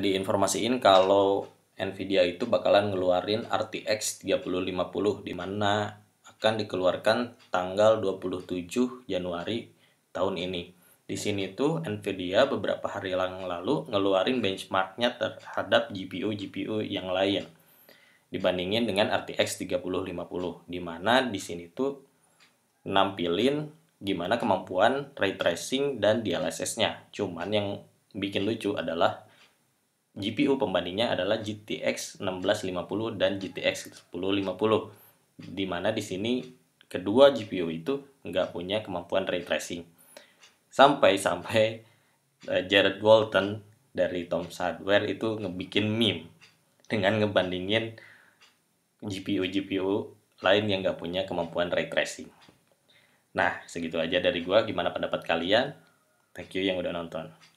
diinformasiin kalau Nvidia itu bakalan ngeluarin RTX 3050 di mana akan dikeluarkan tanggal 27 Januari tahun ini. Di sini tuh Nvidia beberapa hari yang lalu ngeluarin benchmarknya terhadap GPU-GPU yang lain dibandingin dengan RTX 3050 di mana di sini tuh nampilin gimana kemampuan ray tracing dan DLSS-nya. Cuman yang bikin lucu adalah GPU pembandingnya adalah GTX 1650 dan GTX 1050 di mana di sini kedua GPU itu nggak punya kemampuan ray tracing sampai-sampai eh, Jared Walton dari Tom Hardware itu ngebikin meme dengan ngebandingin GPU-GPU lain yang nggak punya kemampuan ray tracing. Nah, segitu aja dari gua. Gimana pendapat kalian? Thank you yang udah nonton.